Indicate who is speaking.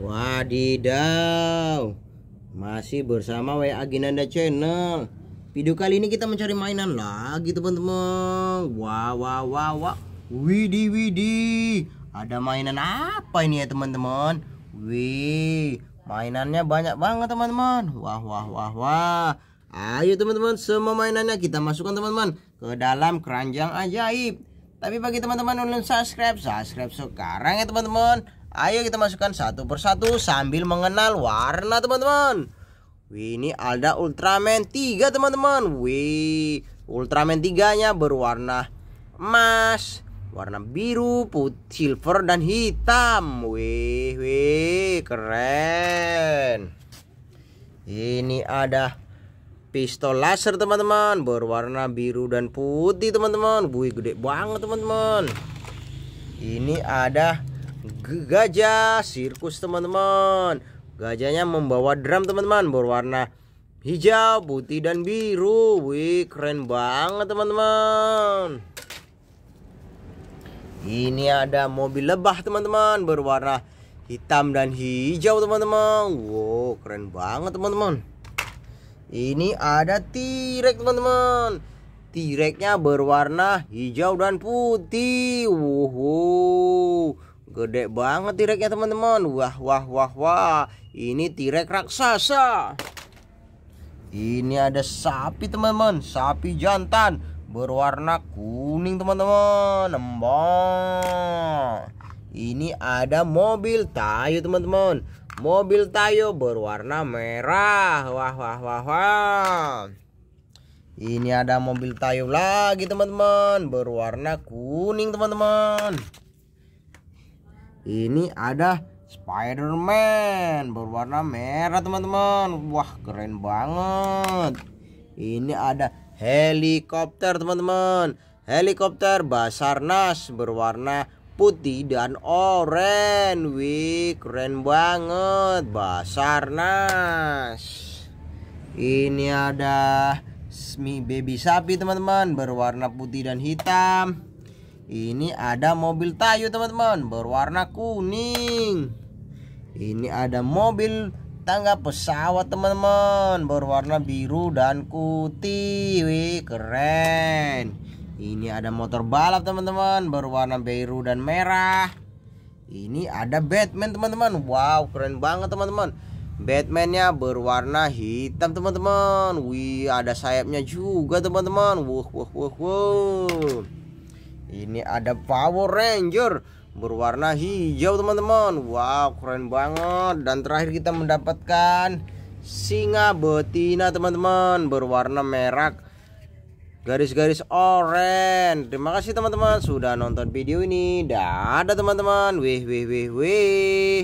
Speaker 1: Wadidaw Masih bersama WA Ginanda Channel Video kali ini kita mencari mainan lagi teman-teman Wah wah wah wah Widi widi Ada mainan apa ini ya teman-teman Wih Mainannya banyak banget teman-teman Wah wah wah wah Ayo teman-teman semua mainannya kita masukkan teman-teman Ke dalam keranjang ajaib Tapi bagi teman-teman yang belum subscribe Subscribe sekarang ya teman-teman Ayo kita masukkan satu persatu sambil mengenal warna teman-teman Wih ini ada Ultraman 3 teman-teman Wih Ultraman 3 nya berwarna emas Warna biru, putih, silver, dan hitam Wih, wih, keren Ini ada pistol laser teman-teman berwarna biru dan putih teman-teman wih gede banget teman-teman ini ada gajah sirkus teman-teman gajahnya membawa drum teman-teman berwarna hijau putih dan biru wih keren banget teman-teman ini ada mobil lebah teman-teman berwarna hitam dan hijau teman-teman wow keren banget teman-teman ini ada tirek teman-teman Tireknya berwarna hijau dan putih wow Gede banget tireknya teman-teman. Wah, wah, wah, wah. Ini tirek raksasa. Ini ada sapi teman-teman, sapi jantan berwarna kuning teman-teman. Nembong. Ini ada mobil tayo teman-teman. Mobil tayo berwarna merah. Wah, wah, wah, wah. Ini ada mobil tayo lagi teman-teman Berwarna kuning teman-teman ini ada Spider-Man berwarna merah teman-teman. Wah, keren banget. Ini ada helikopter teman-teman. Helikopter Basarnas berwarna putih dan oranye. Wih, keren banget Basarnas. Ini ada Baby sapi teman-teman berwarna putih dan hitam ini ada mobil tayu teman-teman berwarna kuning. Ini ada mobil tangga pesawat teman-teman berwarna biru dan putih. Wih, keren. Ini ada motor balap teman-teman berwarna biru dan merah. Ini ada Batman teman-teman. Wow, keren banget teman-teman. Batmannya berwarna hitam teman-teman. Wih, ada sayapnya juga teman-teman. Wuh, wuh, wuh, wuh. Ini ada Power Ranger berwarna hijau teman-teman. Wow, keren banget. Dan terakhir kita mendapatkan singa betina teman-teman berwarna merah garis-garis oranye. Terima kasih teman-teman sudah nonton video ini. Dadah teman-teman. Wih wih wih wih.